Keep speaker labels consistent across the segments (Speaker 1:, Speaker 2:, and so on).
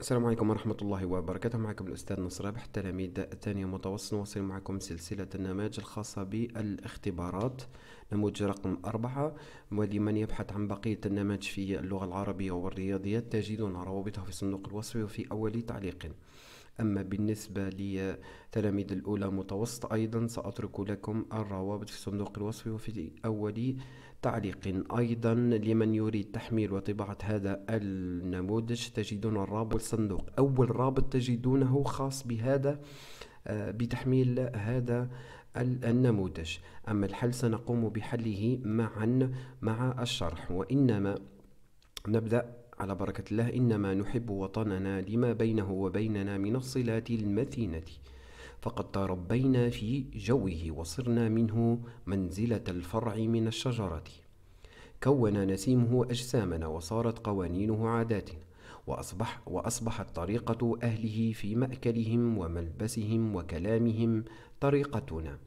Speaker 1: السلام عليكم ورحمة الله وبركاته معكم الأستاذ نصر رابح تلاميذ الثانية متوسط نواصل معكم سلسلة النماذج الخاصة بالاختبارات نموذج رقم أربعة ولمن يبحث عن بقية النماذج في اللغة العربية والرياضيات تجدون روابطها في صندوق الوصف وفي أول تعليق أما بالنسبة لتلاميذ الأولى متوسط أيضا سأترك لكم الروابط في صندوق الوصف وفي أول تعليق أيضا لمن يريد تحميل وطباعة هذا النموذج تجدون الرابط والصندوق أول رابط تجدونه خاص بهذا آه، بتحميل هذا النموذج أما الحل سنقوم بحله معا مع الشرح وإنما نبدأ على بركة الله إنما نحب وطننا لما بينه وبيننا من الصلات المتينة فقد تربينا في جوه وصرنا منه منزلة الفرع من الشجرة كون نسيمه أجسامنا وصارت قوانينه عاداتنا وأصبح وأصبحت طريقة أهله في مأكلهم وملبسهم وكلامهم طريقتنا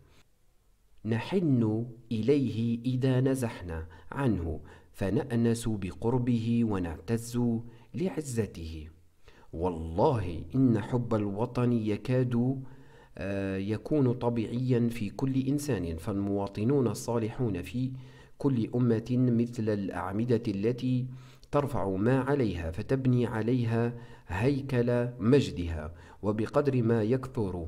Speaker 1: نحن إليه إذا نزحنا عنه فنأنس بقربه ونعتز لعزته والله إن حب الوطن يكاد يكون طبيعيا في كل انسان فالمواطنون الصالحون في كل امه مثل الاعمده التي ترفع ما عليها فتبني عليها هيكل مجدها وبقدر ما يكثر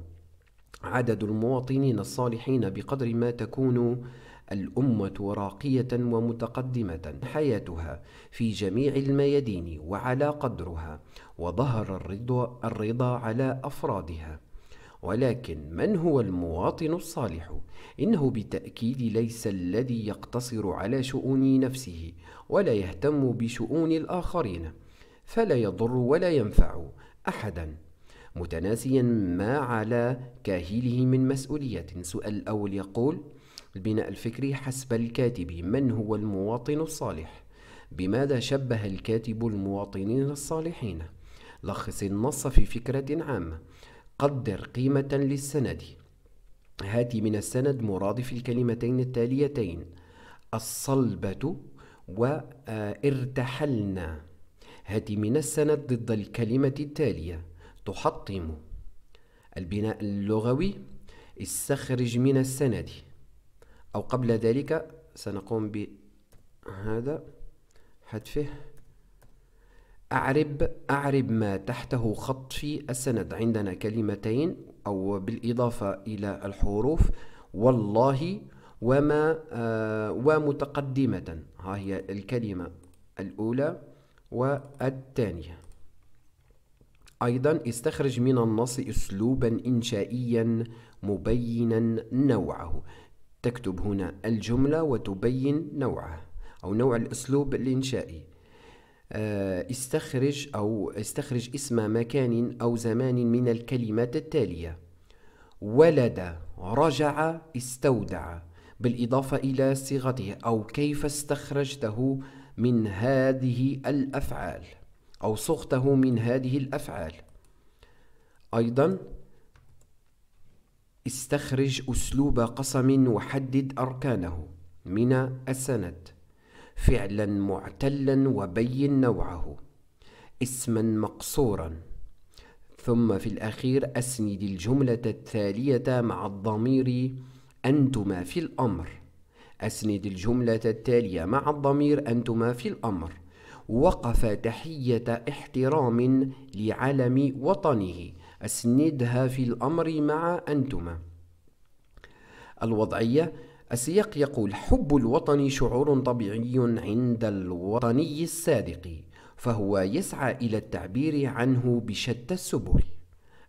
Speaker 1: عدد المواطنين الصالحين بقدر ما تكون الأمة راقية ومتقدمة حياتها في جميع الميادين وعلى قدرها وظهر الرضا, الرضا على أفرادها ولكن من هو المواطن الصالح انه بالتاكيد ليس الذي يقتصر على شؤون نفسه ولا يهتم بشؤون الاخرين فلا يضر ولا ينفع احدا متناسيا ما على كاهله من مسؤوليه سؤال الاول يقول البناء الفكري حسب الكاتب من هو المواطن الصالح بماذا شبه الكاتب المواطنين الصالحين لخص النص في فكره عامه قدر قيمة للسند هات من السند مرادف الكلمتين التاليتين الصلبة وارتحلنا هات من السند ضد الكلمة التالية تحطم البناء اللغوي استخرج من السند أو قبل ذلك سنقوم بهذا حذفه أعرب أعرب ما تحته خط في السند عندنا كلمتين أو بالإضافة إلى الحروف والله وما آه ومتقدمة ها هي الكلمة الأولى والثانية أيضا استخرج من النص أسلوبا إنشائيا مبينا نوعه تكتب هنا الجملة وتبين نوعه أو نوع الأسلوب الإنشائي آه، استخرج أو استخرج اسم مكان أو زمان من الكلمات التالية ولد رجع استودع بالإضافة إلى صيغته أو كيف استخرجته من هذه الأفعال أو صغته من هذه الأفعال أيضا استخرج أسلوب قسم وحدد أركانه من السند فعلا معتلا وبين نوعه اسما مقصورا ثم في الأخير أسند الجملة التالية مع الضمير أنتما في الأمر أسند الجملة التالية مع الضمير أنتما في الأمر وقف تحية احترام لعلم وطنه أسندها في الأمر مع أنتما الوضعية السياق يقول حب الوطن شعور طبيعي عند الوطني الصادق فهو يسعى إلى التعبير عنه بشتى السبل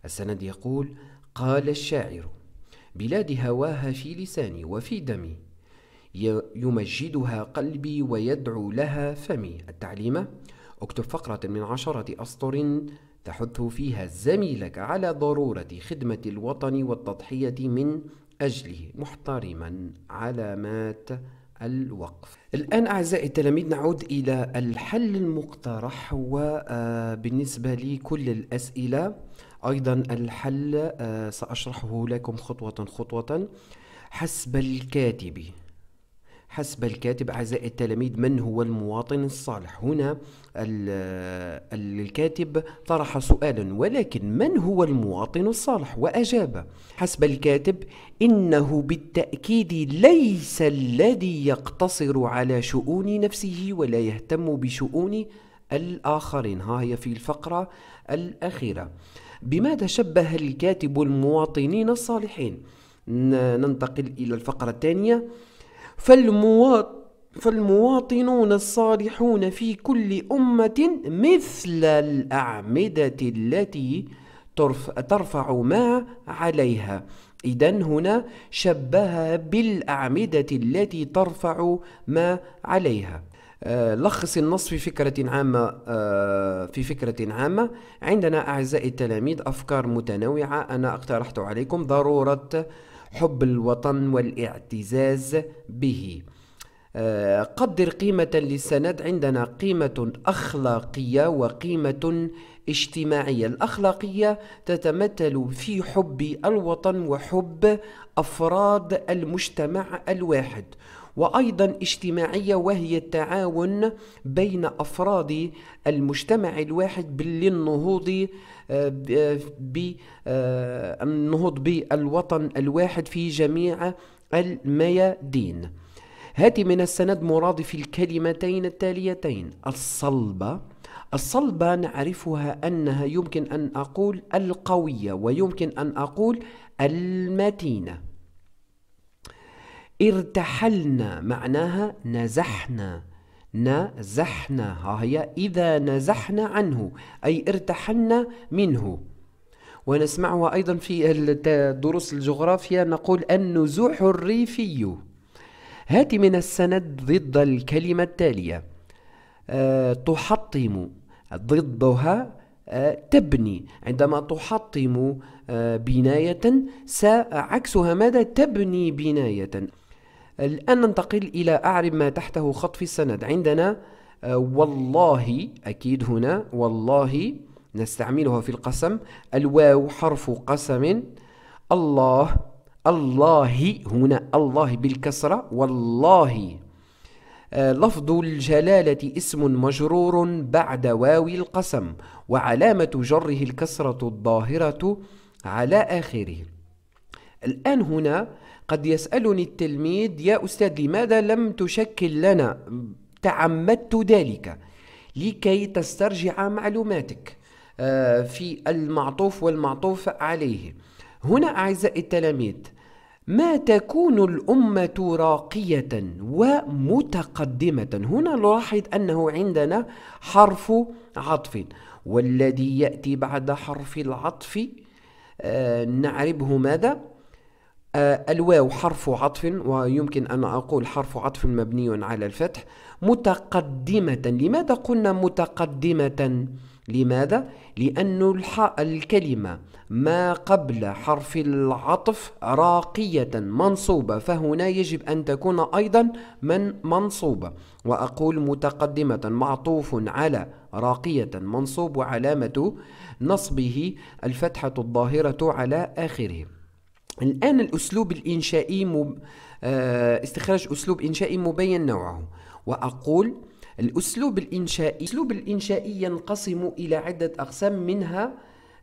Speaker 1: السند يقول قال الشاعر بلاد هواها في لساني وفي دمي يمجدها قلبي ويدعو لها فمي التعليمة اكتب فقرة من عشرة أسطر تحث فيها زميلك على ضرورة خدمة الوطن والتضحية من أجله محترما علامات الوقف الآن أعزائي التلاميذ نعود إلى الحل المقترح وبالنسبة لكل الأسئلة أيضا الحل آه، سأشرحه لكم خطوة خطوة حسب الكاتب حسب الكاتب أعزائي التلاميذ من هو المواطن الصالح هنا الكاتب طرح سؤالا ولكن من هو المواطن الصالح وأجاب حسب الكاتب إنه بالتأكيد ليس الذي يقتصر على شؤون نفسه ولا يهتم بشؤون الآخرين ها هي في الفقرة الأخيرة بماذا شبه الكاتب المواطنين الصالحين ننتقل إلى الفقرة الثانية فالمواطن فالمواطنون الصالحون في كل أمة مثل الأعمدة التي ترفع ما عليها إذا هنا شبهها بالأعمدة التي ترفع ما عليها آه، لخص النص في فكرة عامة آه، في فكرة عامة عندنا أعزائي التلاميذ أفكار متنوعة أنا اقترحت عليكم ضرورة حب الوطن والاعتزاز به آه، قدر قيمة للسند عندنا قيمة أخلاقية وقيمة اجتماعية الأخلاقية تتمثل في حب الوطن وحب أفراد المجتمع الواحد وأيضا اجتماعية وهي التعاون بين أفراد المجتمع الواحد للنهوض بالنهوض بالوطن الواحد في جميع الميادين هاتي من السند مرادف الكلمتين التاليتين الصلبة الصلبة نعرفها أنها يمكن أن أقول القوية ويمكن أن أقول المتينة ارتحلنا معناها نزحنا نزحنا ها هي إذا نزحنا عنه أي ارتحلنا منه ونسمعها أيضا في دروس الجغرافيا نقول النزوح الريفي هات من السند ضد الكلمة التالية أه تحطم ضدها أه تبني عندما تحطم أه بناية عكسها ماذا تبني بناية الآن ننتقل إلى أعرب ما تحته خط في السند عندنا آه، والله أكيد هنا والله نستعملها في القسم الواو حرف قسم الله الله هنا الله بالكسرة والله آه، لفظ الجلالة اسم مجرور بعد واو القسم وعلامة جره الكسرة الظاهرة على آخره الآن هنا قد يسألني التلميذ يا أستاذ لماذا لم تشكل لنا تعمدت ذلك لكي تسترجع معلوماتك آه، في المعطوف والمعطوف عليه هنا أعزائي التلاميذ ما تكون الأمة راقية ومتقدمة هنا نلاحظ أنه عندنا حرف عطف والذي يأتي بعد حرف العطف آه، نعربه ماذا؟ آه، الواو حرف عطف ويمكن أن أقول حرف عطف مبني على الفتح متقدمة لماذا قلنا متقدمة؟ لماذا؟ لأن الكلمة ما قبل حرف العطف راقية منصوبة فهنا يجب أن تكون أيضا من منصوبة وأقول متقدمة معطوف على راقية منصوب وعلامة نصبه الفتحة الظاهرة على آخره الآن الأسلوب الإنشائي مب... آه، استخراج أسلوب إنشائي مبين نوعه وأقول الأسلوب الإنشائي الأسلوب الإنشائي ينقسم إلى عدة أقسام منها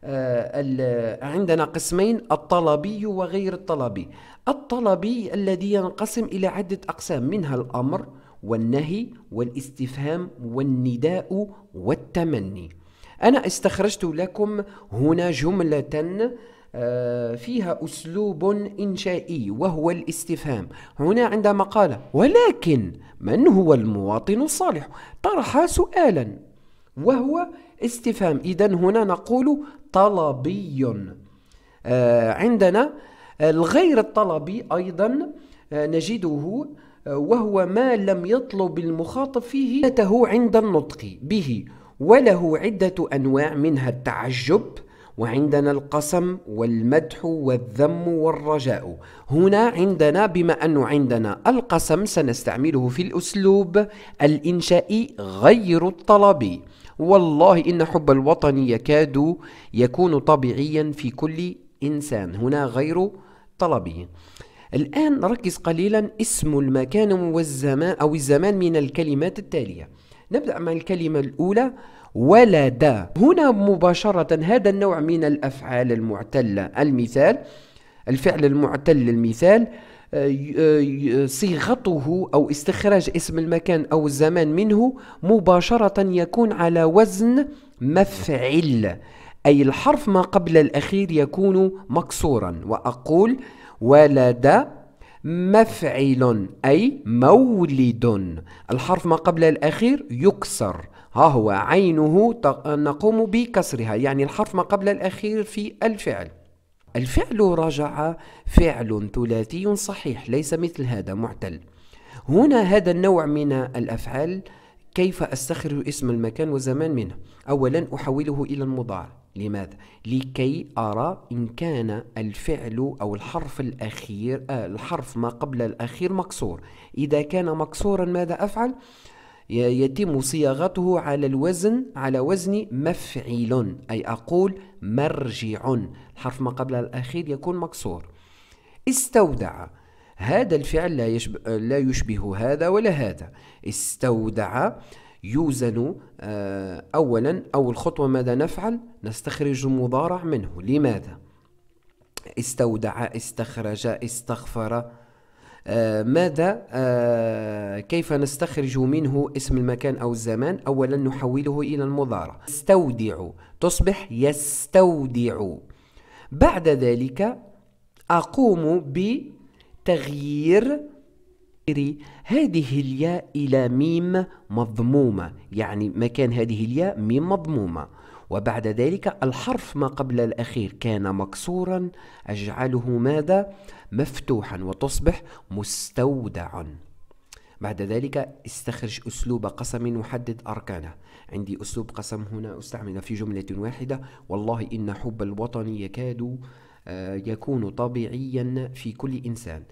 Speaker 1: آه، عندنا قسمين الطلبي وغير الطلبي الطلبي الذي ينقسم إلى عدة أقسام منها الأمر والنهي والاستفهام والنداء والتمني أنا استخرجت لكم هنا جملة آه، فيها أسلوب إنشائي وهو الاستفهام هنا عندما قال ولكن من هو المواطن الصالح طرح سؤالا وهو استفهام إذا هنا نقول طلبي آه، عندنا الغير الطلبي أيضا آه، نجده وهو ما لم يطلب المخاطب فيه ذاته عند النطق به وله عدة أنواع منها التعجب وعندنا القسم والمدح والذم والرجاء هنا عندنا بما أنه عندنا القسم سنستعمله في الأسلوب الإنشائي غير الطلبي والله إن حب الوطن يكاد يكون طبيعيا في كل إنسان هنا غير طلبي الآن ركز قليلا اسم المكان والزمان أو الزمان من الكلمات التالية نبدأ مع الكلمة الأولى ولد هنا مباشرة هذا النوع من الأفعال المعتلة المثال الفعل المعتل المثال آه، آه، آه، صيغته أو استخراج اسم المكان أو الزمان منه مباشرة يكون على وزن مفعل أي الحرف ما قبل الأخير يكون مكسورا وأقول ولد مفعل أي مولد الحرف ما قبل الأخير يكسر ها هو عينه نقوم بكسرها يعني الحرف ما قبل الأخير في الفعل الفعل رجع فعل ثلاثي صحيح ليس مثل هذا معتل هنا هذا النوع من الأفعال كيف أستخرج اسم المكان والزمان منه أولا أحوله إلى المضارع لماذا؟ لكي أرى إن كان الفعل أو الحرف الأخير آه الحرف ما قبل الأخير مكسور إذا كان مكسورا ماذا أفعل؟ يتم صياغته على الوزن على وزن مفعيل أي أقول مرجع الحرف ما قبل الأخير يكون مكسور استودع هذا الفعل لا يشبه, لا يشبه هذا ولا هذا استودع يوزن آه، أولا أول خطوة ماذا نفعل؟ نستخرج المضارع منه لماذا؟ استودع استخرج استغفر آه، ماذا آه، كيف نستخرج منه اسم المكان أو الزمان أولا نحوله إلى المضارع استودع تصبح يستودع بعد ذلك أقوم بتغيير هذه الياء إلى ميم مضمومة يعني مكان هذه الياء ميم مضمومة وبعد ذلك الحرف ما قبل الأخير كان مكسورا أجعله ماذا؟ مفتوحا وتصبح مستودع بعد ذلك استخرج أسلوب قسم وحدد أركانه عندي أسلوب قسم هنا أستعمل في جملة واحدة والله إن حب الوطن يكاد آه، يكون طبيعيا في كل إنسان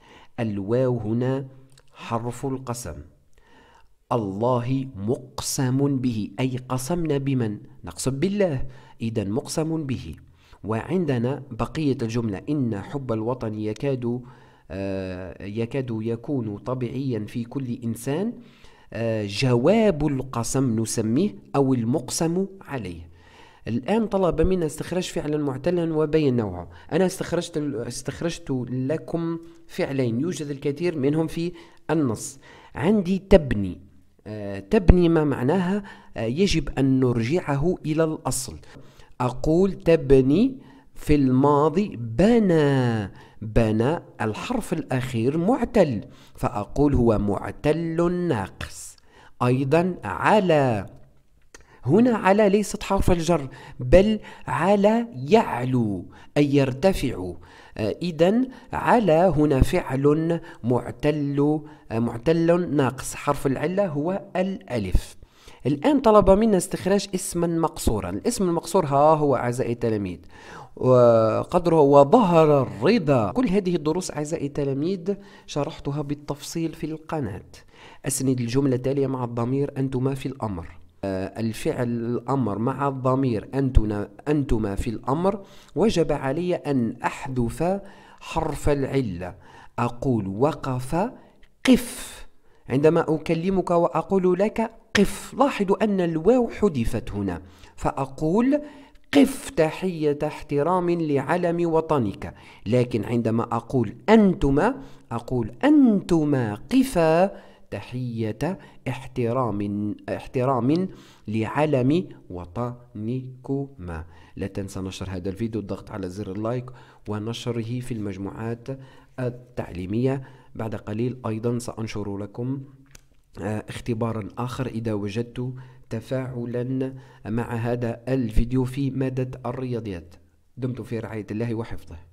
Speaker 1: الواو هنا حرف القسم الله مقسم به أي قسمنا بمن نقسم بالله إذا مقسم به وعندنا بقية الجملة إن حب الوطن يكاد آه، يكاد يكون طبيعيا في كل إنسان آه، جواب القسم نسميه أو المقسم عليه الآن طلب منا استخراج فعلا معتلا وبين نوعه أنا استخرجت, استخرجت لكم فعلين يوجد الكثير منهم في النص عندي تبني آه، تبني ما معناها آه، يجب أن نرجعه إلى الأصل أقول تبني في الماضي بنى بنى الحرف الأخير معتل فأقول هو معتل ناقص أيضا على هنا على ليست حرف الجر بل على يعلو أي يرتفع آه، إذا على هنا فعل معتل آه، معتل ناقص حرف العلة هو الألف الآن طلب منا استخراج اسما مقصورا الاسم المقصور ها هو أعزائي التلاميذ وقدره وظهر الرضا كل هذه الدروس أعزائي التلاميذ شرحتها بالتفصيل في القناة أسند الجملة التالية مع الضمير أنتما في الأمر آه، الفعل الأمر مع الضمير أنتما في الأمر وجب علي أن أحذف حرف العلة أقول وقف قف عندما أكلمك وأقول لك قف لاحظوا أن الواو حذفت هنا فأقول قف تحية احترام لعلم وطنك لكن عندما أقول أنتما أقول أنتما قفا التحية احترام احترام لعلم وطنكما لا تنسى نشر هذا الفيديو الضغط على زر اللايك ونشره في المجموعات التعليمية بعد قليل أيضا سأنشر لكم آه، اختبارا آخر إذا وجدت تفاعلا مع هذا الفيديو في مادة الرياضيات دمتم في رعاية الله وحفظه